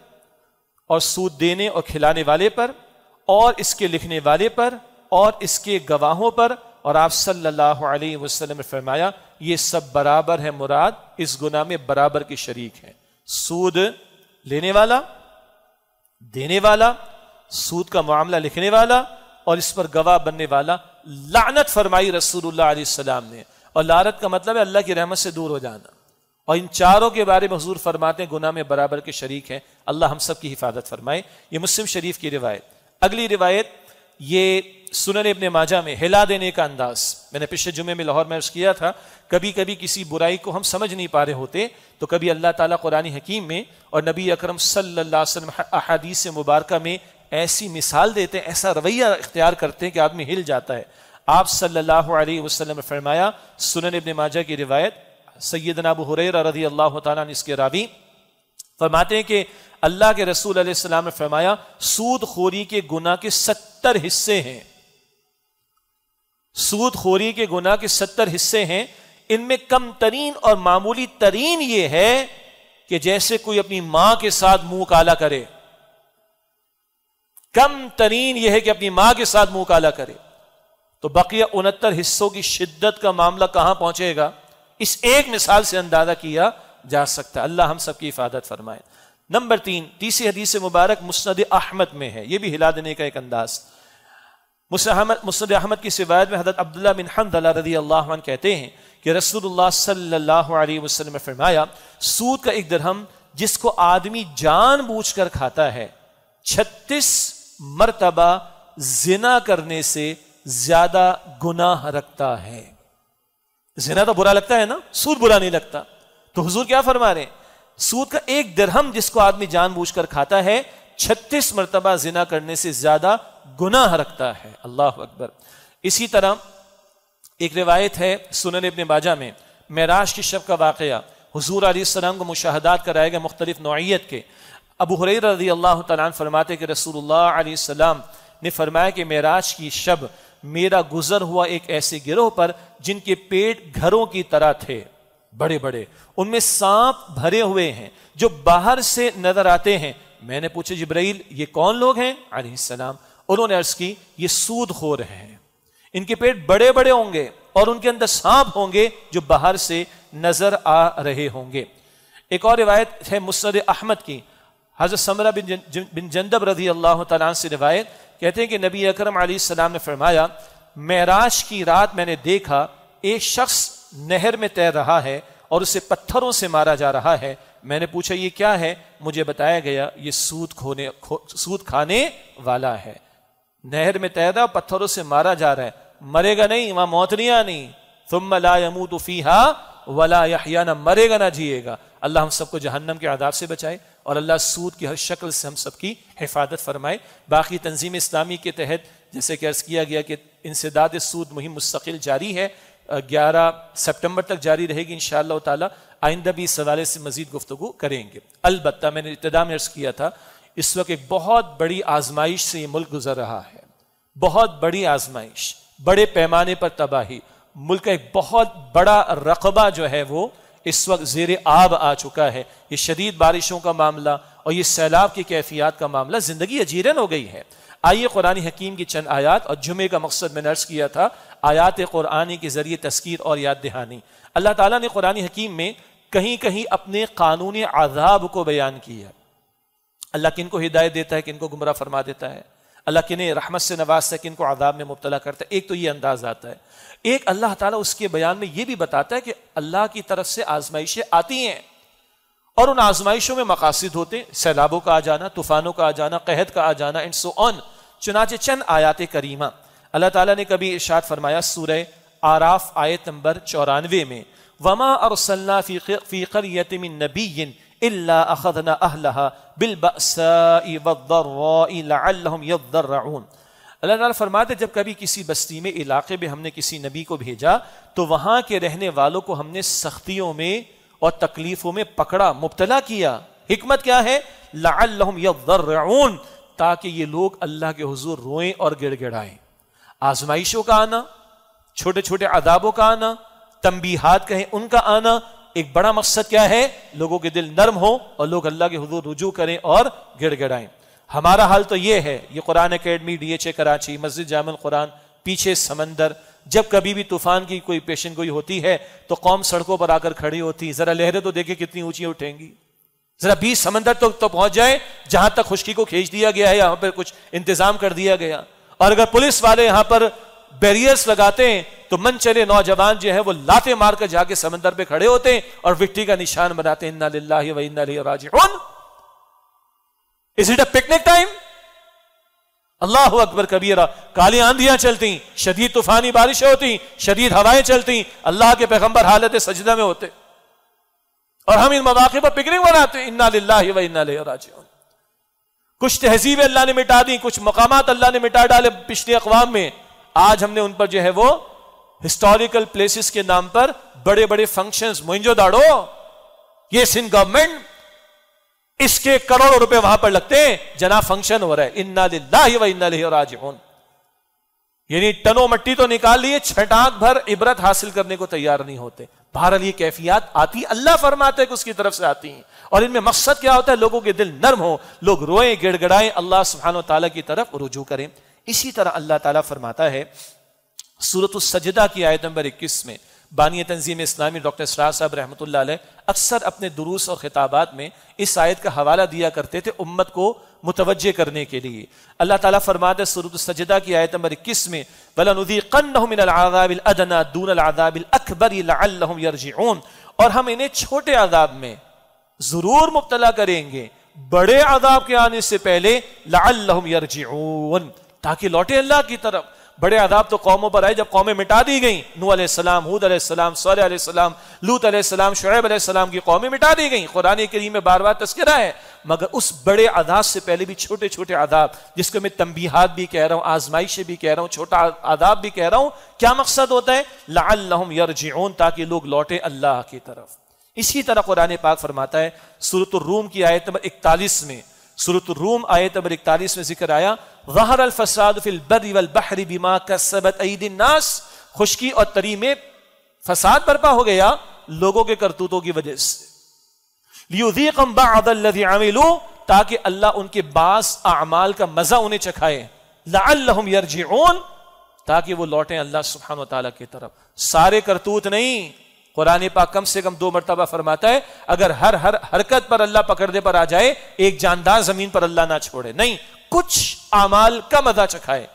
और सूद देने और खिलाने वाले पर और इसके लिखने वाले पर और इसके गवाहों पर और आप सल्लल्लाहु अलैहि वसल्लम ने फरमाया ये सब बराबर है मुराद इस गुना में बराबर के शरीक है सूद लेने वाला देने वाला सूद का मामला लिखने वाला और इस पर गवाह बनने वाला लानत फरमाई रसूलुल्लाह ने और लानत का मतलब है अल्लाह की रहमत से दूर हो जाना और इन चारों के बारे में हजूर फरमाते हैं गुना में बराबर के शरीक हैं अल्लाह हम सब की हिफाजत फरमाए ये मुस्लिम शरीफ की रिवायत अगली रिवायत ये सुनन अपने माजा में हिला देने का अंदाज मैंने पिछले जुमे में लाहौर में किया था कभी कभी किसी बुराई को हम समझ नहीं पा रहे होते तो कभी अल्लाह ताला कुरानी हकीम में और नबी अकरम सल्लल्लाहु अलैहि वसल्लम अहादीस मुबारक में ऐसी मिसाल देते हैं ऐसा रवैया इख्तियार करते हैं कि आदमी हिल जाता है आप सल्लल्लाहु अलैहि वसल्लम ने फरमाया सुनन इबन माजा की रिवायत सैदनाब हुरैरा रजी अल्लाह तआला इसके रावी फरमाते हैं कि अल्लाह के रसूल अलैहिस्सलाम ने फरमाया सूद खोरी के गुना के सत्तर हिस्से हैं सूद खोरी के गुना के सत्तर हिस्से हैं इनमें कम तरीन और मामूली तरीन यह है कि जैसे कोई अपनी मां के साथ मुंह काला करे कम तरीन यह है कि अपनी मां के साथ मुंह काला करे तो बकिया उनहत्तर हिस्सों की शिद्दत का मामला कहां पहुंचेगा इस एक मिसाल से अंदाजा किया जा सकता अल्लाह हम सबकी हिफाजत फरमाए नंबर तीन तीसरी हदीस मुबारक मुस्द अहमद में है यह भी हिला देने का एक अंदाज मुस्द अहमद की सिवायत में हजरत अब्दुल्ला बिन हमद रजी अल्लाह कहते हैं कि रसूलुल्लाह सल्लल्लाहु अलैहि वसल्लम ने फरमाया सूद का एक दरहम जिसको आदमी जानबूझकर खाता है छत्तीस मरतबा जिना करने से ज्यादा गुनाह रखता है जिना तो बुरा लगता है ना सूद बुरा नहीं लगता तो हुजूर क्या फरमा रहे सूद का एक दरहम जिसको आदमी जानबूझकर खाता है छत्तीस मरतबा जिना करने से ज्यादा गुनाह रखता है अल्लाह अकबर इसी तरह एक रिवायत है सुनन इबन बाजा में महराज की शब का वाक़ हजूर आलम को मुशाहदात कराए गए मुख्तलिफ नौीयत के अबू हुरैर रजी अल्लाह फरमाते कि रसूल ने फरमाया कि महराज की शब मेरा गुजर हुआ एक ऐसे गिरोह पर जिनके पेट घरों की तरह थे बड़े बड़े उनमें सांप भरे हुए हैं जो बाहर से नजर आते हैं मैंने पूछा जिब्राइल ये कौन लोग हैं सलाम उन्होंने अर्ज की ये सूद हो रहे हैं इनके पेट बड़े बड़े होंगे और उनके अंदर सांप होंगे जो बाहर से नजर आ रहे होंगे एक और रिवायत है मुस्द अहमद की हजरत समरा बिन, बिन जंदब रजी अल्लाह तला से रिवायत कहते हैं कि नबी अकरम सलाम ने फरमाया मेराज की रात मैंने देखा एक शख्स नहर में तैर रहा है और उसे पत्थरों से मारा जा रहा है मैंने पूछा ये क्या है मुझे बताया गया ये सूद खोने खो, सूद खाने वाला है नहर में तैरा पत्थरों से मारा जा रहा है मरेगा नहीं वहां मौत नहीं आनी तुम तो फीहा वला ना मरेगा ना जिएगा अल्लाह हम सबको जहन्नम के आदाब से बचाए और अल्लाह सूद की हर शक्ल से हम सबकी हिफाजत फरमाए बाकी तंजीम इस्लामी के तहत जैसे कि अर्ज़ किया गया कि इंसदाद सूद मुहिम मुस्तकिल जारी है ग्यारह सेप्टेम्बर तक जारी रहेगी इन शाह आइंदा भी इस हवाले से मजीद गुफ्तु करेंगे अलबत् मैंने इब्तदा में अर्ज़ किया था इस वक्त एक बहुत बड़ी आजमाइश से यह मुल्क गुजर रहा है बहुत बड़ी आजमाइश बड़े पैमाने पर तबाही मुल्क का एक बहुत बड़ा रकबा जो है वो इस वक्त जेर आब आ चुका है ये शदीद बारिशों का मामला और ये सैलाब की कैफियात का मामला ज़िंदगी अजीरन हो गई है आइए कुरानी हकीम की चंद आयात और जुमे का मकसद मैंने अर्ज किया था आयात क़ुरानी के ज़रिए तस्कीर और याद दहानी अल्लाह ताला ने कुरानी हकीम में कहीं कहीं अपने कानून आज़ाब को बयान किया अल्लाह किन को हिदायत देता है किन को गुमराह फरमा देता है अल्लाह किन्हें रहमत से नवाजता है किनको आदाब में मुबतला करता है एक तो ये अंदाज आता है एक अल्लाह ताला उसके बयान में यह भी बताता है कि अल्लाह की तरफ से आजमाइशें आती हैं और उन आजमाइशों में मकासद होते हैं सैलाबों का आ जाना तूफानों का आ जाना कहत का आ जाना एंड सो ऑन चुनाचे चंद आयात करीमा अल्लाह ताला ने कभी इर्शाद फरमाया सूर आराफ आयत नंबर चौरानवे में वमा और फीकर करियत नबीन बिल अल्लाह फरमाते जब कभी किसी बस्ती में इलाके में हमने किसी नबी को भेजा तो वहाँ के रहने वालों को हमने सख्तियों में और तकलीफों में पकड़ा मुबतला किया हमत क्या है लाउन ताकि ये लोग अल्लाह के हजूर रोएं और गिड़गिड़ाएं आजमाइशों का आना छोटे छोटे अदाबों का आना तंबीहात कहें उनका आना एक बड़ा मकसद क्या है लोगों के दिल नर्म हो और लोग अल्लाह के हजूर रुजू करें और गिड़गिड़ाएं हमारा हाल तो यह है ये कुरान अकेडमी डीएचए कराची मस्जिद जामल कुरान पीछे समंदर जब कभी भी तूफान की कोई पेशन गोई होती है तो कौम सड़कों पर आकर खड़ी होती जरा लहरें तो देखे कितनी ऊंची उठेंगी जरा बीस समंदर तो, तो पहुंच जाए जहां तक खुशकी को खींच दिया गया है यहां पर कुछ इंतजाम कर दिया गया और अगर पुलिस वाले यहां पर बैरियर्स लगाते हैं तो मन चले नौजवान जो है वो लाते मारकर जाके समंदर पे खड़े होते हैं और विट्टी का निशान बनाते हैं इन्ना लिल्ला व इन्ना is it a picnic time Allah अकबर कबीरा काली आंधियां चलती शदीद तूफानी बारिशें होती शदीद हवाएं चलती अल्लाह के पैगंबर हालत सजदा में होते और हम इन मौाक़े पर पिकनिक बनाते इन्ना लाही व इन्ना राज कुछ तहजीबें अल्लाह ने मिटा दी कुछ मकाम अल्लाह ने मिटा डाले पिछले अकवाम में आज हमने उन पर जो है वो हिस्टोरिकल प्लेसिस के नाम पर बड़े बड़े फंक्शन मोइंजो दाड़ो ये सिंध गवर्नमेंट इसके करोड़ों रुपए वहां पर लगते हैं जना फंक्शन हो रहा है इन्ना व इन्ना राज यानी टनो मट्टी तो निकाल लिए छटाक भर इबरत हासिल करने को तैयार नहीं होते बहरहाल ये कैफियत आती अल्लाह फरमाते हैं कि उसकी तरफ से आती हैं और इनमें मकसद क्या होता है लोगों के दिल नर्म हो लोग रोए गिड़गड़ाएं अल्लाह सुबहान तला की तरफ रुझू करें इसी तरह अल्लाह ताला फरमाता है सूरत सजदा की आयत नंबर इक्कीस में बानिय तंजीम इस्लामी डॉक्टर शाह साहब रहमत अक्सर अपने दुरुस और खिताबात में इस आयत का हवाला दिया करते थे उम्मत को मुतवजह करने के लिए अल्लाह ताला फरमाते सरूद सजदा की आयत नंबर इक्कीस में वलादीकन्नदना दून अदाबिल अकबर यरजून और हम इन्हें छोटे आदाब में ज़रूर मुबतला करेंगे बड़े आदाब के आने से पहले लाम यरजून ताकि लौटे अल्लाह की तरफ बड़े आदाब तो कौमों पर आए जब कौमें मिटा दी गई नू आसमाम हूद आसमाम सौर आसमाम लूत आसमाम शुएब आसमाम की कौमें मिटा दी गई कुरान करीम में बार बार तस्करा है मगर उस बड़े आदाब से पहले भी छोटे छोटे आदाब जिसको मैं तंबीहात भी कह रहा हूं आजमाइशें भी कह रहा हूं छोटा आदाब भी कह रहा हूं क्या मकसद होता है लाम यरजिओन ताकि लोग लौटे अल्लाह की तरफ इसी तरह कुरान पाक फरमाता है सूरत रूम की आयत नंबर इकतालीस में सूरत रूम आयत नंबर इकतालीस में जिक्र आया वहर अलफसाद फिल बर्री वल बहरी बीमा कसबत नास खुशकी और तरी में फसाद बर्पा हो गया लोगों के करतूतों की वजह से लियुजीकम बादल्लजी ताकि अल्लाह उनके बास अमाल का मजा उन्हें चखाए लाल्लहुम यरजिउन ताकि वो लौटें अल्लाह सुबहान तला की तरफ सारे करतूत नहीं कुरान पाक कम से कम दो मरतबा फरमाता है अगर हर हर हरकत पर अल्लाह पकड़ने पर आ जाए एक जानदार जमीन पर अल्लाह ना छोड़े नहीं कुछ अमाल का मदा चखाए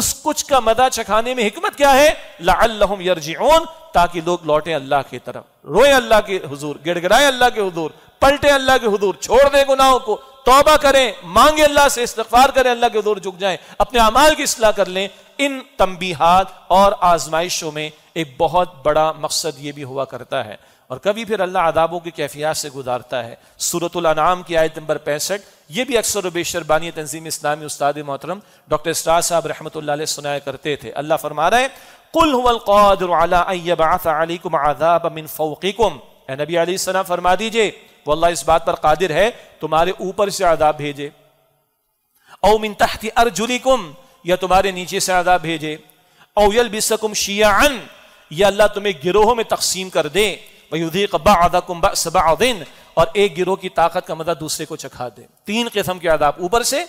उस कुछ का मदा चखाने में हिकमत क्या है लाल्लहुम ओन ताकि लोग लौटे अल्लाह की तरफ रोए अल्लाह के हजूर गिड़गड़ाए अल्लाह के हजूर पलटे अल्लाह के हजूर छोड़ दें गुनाहों को तोबा करें मांगे अल्लाह से इस्तफार करें अल्लाह के हजूर झुक जाएं अपने अमाल की असलाह कर लें इन तंबीहात और आजमाइशों में एक बहुत बड़ा मकसद ये भी हुआ करता है और कभी फिर अल्लाह आदाबों की कैफियात से गुजारता है सूरतुल्नाम की आयत नंबर पैंसठ ये भी अक्सर बेशर बानी तंजीम इस्लामी उस्ताद मोहतरम डॉक्टर स्टार साहब रहमत सुनाया करते थे अल्लाह फरमा रहे कुल नबी फरमा दीजिए वो अल्लाह इस बात पर कादिर है तुम्हारे ऊपर से आदाब भेजे औमिन तहति अर्जुलिकुम या तुम्हारे नीचे से आदाब भेजे औयल बिसकुम शियान या अल्लाह तुम्हें गिरोह में तकसीम कर दे वयुदीक और एक गिरोह की ताकत का मदद दूसरे को चखा दे तीन किस्म के आदाब ऊपर से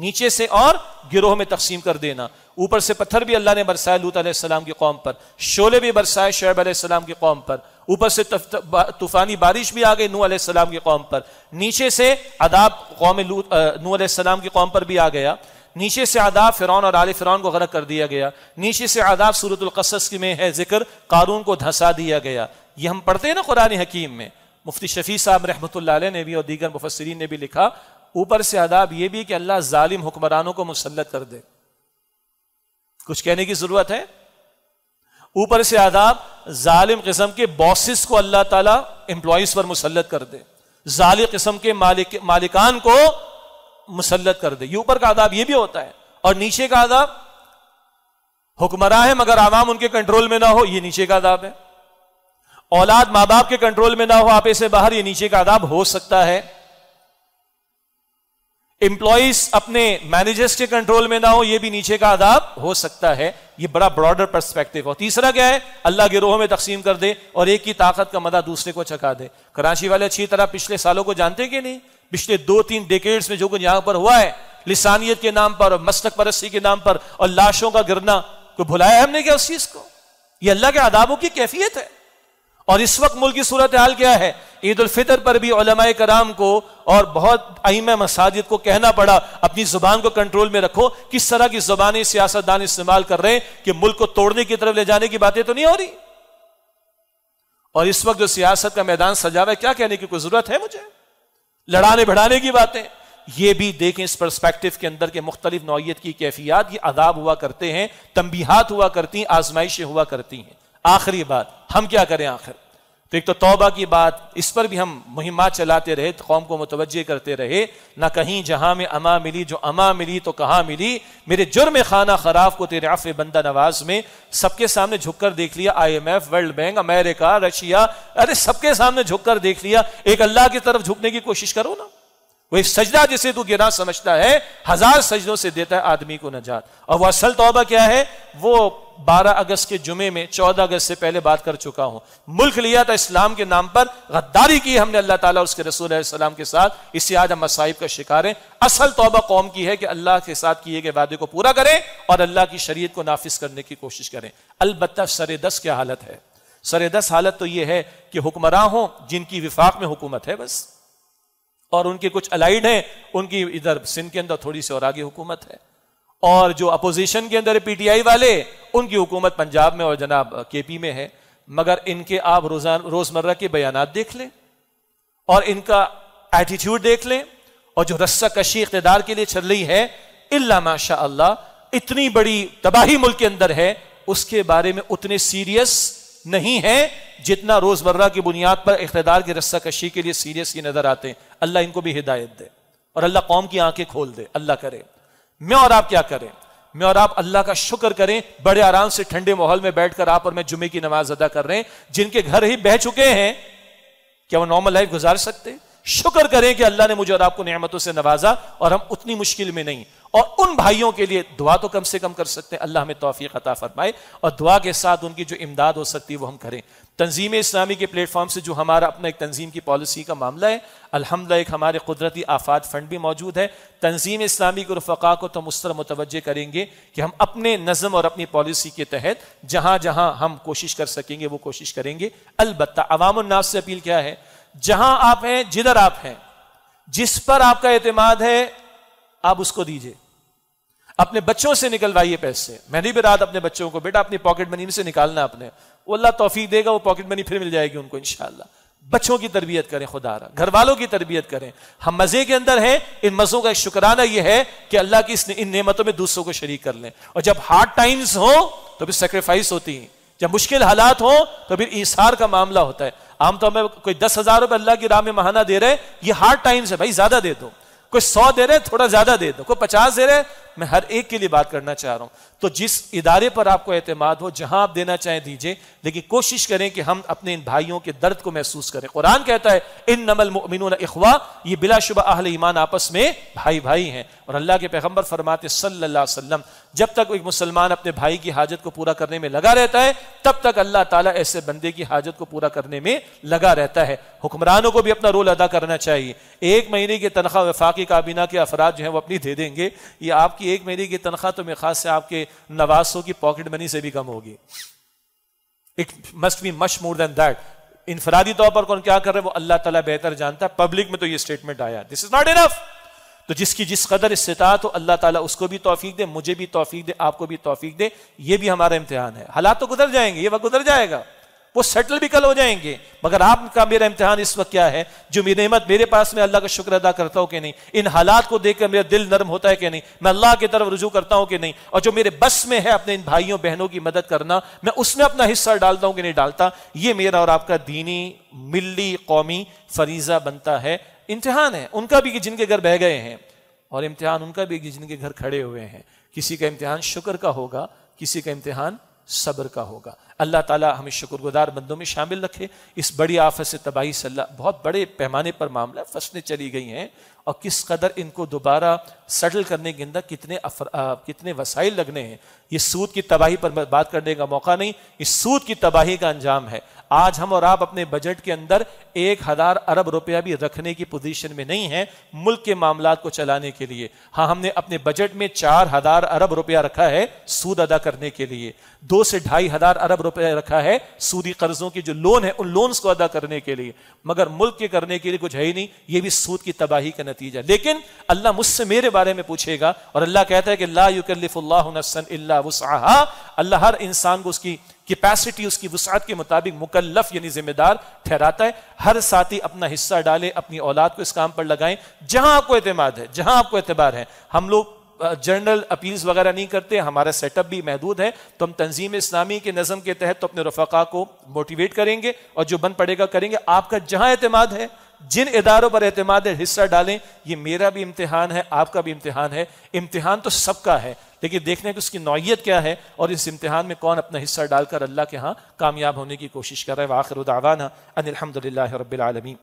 नीचे से और गिरोह में तकसीम कर देना ऊपर से पत्थर भी अल्लाह ने बरसाया लूत आसमाम की कौम पर शोले भी बरसाए शुब आसमाम की कौम पर ऊपर से तूफानी बारिश भी आ गई नू आसमाम की कौम पर नीचे से अदाब कौम लूत नू आसमाम की कौम पर भी आ गया नीचे से आदाब फ़िरौन और आल फ़िरौन को गर्क कर दिया गया नीचे से आदाब सूरतलकसस की में है जिक्र कारून को धंसा दिया गया ये हम पढ़ते हैं ना कुरान हकीम में मुफ्ती शफ़ी साहब रहमत ने भी और दीगर मुफसरीन ने भी लिखा ऊपर से आदाब यह भी कि अल्लाह जालिम हुक्मरानों को मुसलत कर दे कुछ कहने की जरूरत है ऊपर से आदाब जालिम किस्म के बॉसिस को अल्लाह ताला एम्प्लॉज पर मुसलत कर दे जालिम किस्म के मालिक मालिकान को मुसलत कर दे ये ऊपर का आदाब यह भी होता है और नीचे का आदाब हुक्मरान है मगर आवाम उनके कंट्रोल में ना हो यह नीचे का आदाब है औलाद मां बाप के कंट्रोल में ना हो आप इसे बाहर ये नीचे का आदाब हो सकता है एम्प्लॉयज अपने मैनेजर्स के कंट्रोल में ना हो यह भी नीचे का आदाब हो सकता है यह बड़ा ब्रॉडर परस्पेक्टिव और तीसरा क्या है अल्लाह गिरोह में तकसीम कर दे और एक ही ताकत का मदा दूसरे को चका दे कराची वाले अच्छी तरह पिछले सालों को जानते कि नहीं पिछले दो तीन डेकेड्स में जो कुछ यहां पर हुआ है लिसानियत के नाम पर और मस्तक परस्ती के नाम पर और लाशों का गिरना को भुलाया हमने क्या उस चीज को यह अल्लाह के आदाबों की कैफियत है और इस वक्त मुल्क की सूरत हाल क्या है ईद उलफितर पर भी कराम को और बहुत अहिम मसाजिद को कहना पड़ा अपनी जुबान को कंट्रोल में रखो किस तरह की जुबानी सियासतदान इस्तेमाल कर रहे हैं कि मुल्क को तोड़ने की तरफ ले जाने की बातें तो नहीं हो रही और इस वक्त जो सियासत का मैदान सजा हुआ है क्या कहने की कोई जरूरत है मुझे लड़ाने भिड़ाने की बातें ये भी देखें इस परस्पेक्टिव के अंदर के मुख्तलिफ नौत की कैफियात ये अदाब हुआ करते हैं तंबीहात हुआ करती हैं आजमाइशें हुआ करती हैं आखिरी बात हम क्या करें आखिर तो एक तो तौबा की बात इस पर भी हम मुहिम चलाते रहे कौम को मुतवजह करते रहे ना कहीं जहां में अमा मिली जो अमा मिली तो कहां मिली मेरे जुर्म खाना खराब को तेरे आफ बंदा नवाज में सबके सामने झुक कर देख लिया I M F world bank America Russia अरे सबके सामने झुक कर देख लिया एक अल्लाह की तरफ झुकने की कोशिश करो ना वही सजदा जिसे तू गिरा समझता है हजार सजदों से देता है आदमी को नजात और वह असल तोबा क्या है वो 12 अगस्त के जुमे में 14 अगस्त से पहले बात कर चुका हूं मुल्क लिया था इस्लाम के नाम पर गद्दारी की हमने अल्लाह ताला उसके रसूल के साथ इससे आज हम मसाइब का शिकार हैं असल तौबा कौम की है कि अल्लाह के साथ किए गए वादे को पूरा करें और अल्लाह की शरीयत को नाफिज करने की कोशिश करें अलबत् सर दस क्या हालत है सर दस हालत तो यह है कि हुक्मरां हों जिनकी विफाक में हुकूमत है बस और उनके कुछ अलाइड हैं उनकी इधर सिंध के अंदर थोड़ी सी और आगे हुकूमत है और जो अपोजिशन के अंदर पीटीआई वाले उनकी हुकूमत पंजाब में और जनाब केपी में है मगर इनके आप रोजान रोजमर्रा के बयान देख लें और इनका एटीट्यूड देख लें और जो रस्सा कशी इकतेदार के लिए चल रही है इल्ला माशा अल्लाह इतनी बड़ी तबाही मुल्क के अंदर है उसके बारे में उतने सीरियस नहीं है जितना रोजमर्रा की बुनियाद पर इकतदार की रस्सा कशी के लिए सीरियसली नजर आते हैं अल्लाह इनको भी हिदायत दे और अल्लाह कौम की आंखें खोल दे अल्लाह करे मैं और आप क्या करें मैं और आप अल्लाह का शुक्र करें बड़े आराम से ठंडे माहौल में बैठकर आप और मैं जुमे की नमाज अदा कर रहे हैं जिनके घर ही बह चुके हैं क्या वो नॉर्मल लाइफ गुजार सकते हैं शुक्र करें कि अल्लाह ने मुझे और आपको नियमतों से नवाजा और हम उतनी मुश्किल में नहीं और उन भाइयों के लिए दुआ तो कम से कम कर सकते हैं अल्लाह हमें तोफ़ी ख़ता फरमाए और दुआ के साथ उनकी जो इमदाद हो सकती है वो हम करें तंजीम इस्लामी के प्लेटफॉर्म से जो हमारा अपना एक तंजीम की पॉलिसी का मामला है अलहमद एक हमारे कुदरती आफात फंड भी मौजूद है तंजीम इस्लामी के रफ़ा को तो मुस्तर मुतवजह करेंगे कि हम अपने नज़म और अपनी पॉलिसी के तहत जहाँ जहाँ हम कोशिश कर सकेंगे वो कोशिश करेंगे अलबत् अवामनास से अपील क्या है जहां आप हैं जिधर आप हैं जिस पर आपका एतमाद है आप उसको दीजिए अपने बच्चों से निकलवाइए पैसे मैंने भी रात अपने बच्चों को बेटा अपनी पॉकेट मनी में से निकालना अपने वो अल्लाह तोफी देगा वो पॉकेट मनी फिर मिल जाएगी उनको इनशाला बच्चों की तरबियत करें खुदा घर वालों की तरबियत करें हम मजे के अंदर हैं इन मज़ों का एक शुक्राना यह है कि अल्लाह की इन नियमतों में दूसरों को शरीक कर लें और जब हार्ड टाइम्स हो तो फिर सेक्रीफाइस होती है जब मुश्किल हालात हो तो फिर इशार का मामला होता है हम तो हमें कोई दस हजार रुपए अल्लाह की राह में महाना दे रहे हैं ये हार्ड टाइम्स है भाई ज्यादा दे दो कोई सौ दे रहे थोड़ा ज्यादा दे दो कोई पचास दे रहे मैं हर एक के लिए बात करना चाह रहा हूं तो जिस इदारे पर आपको एतमाद हो जहां आप देना चाहें दीजिए लेकिन कोशिश करें कि हम अपने इन भाइयों के दर्द को महसूस करें कुरान कहता है इन नमल मिन अखवा ये बिलाशुबा अहल ईमान आपस में भाई भाई हैं और अल्लाह के पैगम्बर फरमाते सल्लाम जब तक एक मुसलमान अपने भाई की हाजत को पूरा करने में लगा रहता है तब तक अल्लाह ताला ऐसे बंदे की हाजत को पूरा करने में लगा रहता है हुक्मरानों को भी अपना रोल अदा करना चाहिए एक महीने की तनख्वाह वफाकी काबीना के अफराज जो है वो अपनी दे देंगे ये आपकी आपकी एक महीने की तनख्वाह तो मेरे खास से आपके नवासों की पॉकेट मनी से भी कम होगी it must be much more than that इनफरादी तौर पर कौन क्या कर रहे वो अल्लाह तला बेहतर जानता है पब्लिक में तो ये स्टेटमेंट आया दिस इज नॉट इनफ तो जिसकी जिस कदर इस्तात हो अल्लाह ताला उसको भी तोफीक दे मुझे भी तोफीक दे आपको भी तोफीक दे ये भी हमारा इम्तिहान है हालात तो गुजर जाएंगे ये वक्त गुजर जाएगा वो सेटल भी कल हो जाएंगे मगर आपका मेरा इम्तिहान इस वक्त क्या है जो मेरी नेमत मेरे पास में अल्लाह का शुक्र अदा करता हूं कि नहीं इन हालात को देखकर मेरा दिल नरम होता है कि नहीं मैं अल्लाह की तरफ रुजू करता हूं कि नहीं और जो मेरे बस में है अपने इन भाइयों बहनों की मदद करना मैं उसमें अपना हिस्सा डालता हूं कि नहीं डालता ये मेरा और आपका दीनी मिली कौमी फरीजा बनता है इम्तिहान है उनका भी जिनके घर बह गए हैं और इम्तिहान उनका भी जिनके घर खड़े हुए हैं किसी का इम्तिहान शुक्र का होगा किसी का इम्तिहान सब्र का होगा अल्लाह ताला हमें शुक्रगुजार बंदों में शामिल रखे इस बड़ी आफत से तबाही से अल्लाह बहुत बड़े पैमाने पर मामला फंसने चली गई हैं और किस कदर इनको दोबारा सेटल करने के अंदर कितने अफर, आ, कितने वसाइल लगने हैं ये सूद की तबाही पर बात करने का मौका नहीं इस सूद की तबाही का अंजाम है आज हम और आप अपने बजट के अंदर एक हजार अरब रुपया भी रखने की पोजीशन में नहीं है मुल्क के मामला को चलाने के लिए हाँ हमने अपने बजट में चार हजार अरब रुपया रखा है सूद अदा करने के लिए दो से ढाई हजार अरब रुपया रखा है सूदी कर्जों के जो लोन है उन लोन्स को अदा करने के लिए मगर मुल्क के करने के लिए कुछ है ही नहीं ये भी सूद की तबाही का नतीजा लेकिन अल्लाह मुझसे मेरे बारे में पूछेगा और अल्लाह कहता है कि ला युकल्लिफ़ुल्लाहु अल्लाह हर इंसान को उसकी कैपेसिटी उसकी वसात के मुताबिक मुकल्लफ यानी जिम्मेदार ठहराता है हर साथी अपना हिस्सा डाले अपनी औलाद को इस काम पर लगाएं जहां आपको एतमाद है जहां आपको एतबार है हम लोग जर्नल अपील्स वगैरह नहीं करते हमारा सेटअप भी महदूद है तो हम तंजीम इस्लामी के नज़म के तहत तो अपने रफ़ा को मोटिवेट करेंगे और जो बन पड़ेगा करेंगे आपका जहां एतमाद है जिन इदारों पर एतमाद है हिस्सा डालें ये मेरा भी इम्तिहान है आपका भी इम्तिहान है इम्तिहान तो सबका है लेकिन देखने की उसकी नौीयत क्या है और इस इम्तहान में कौन अपना हिस्सा डालकर अल्लाह के यहाँ कामयाब होने की कोशिश कर रहा है वाखिर उदावाना अनिलहमदिल्ला रबालमी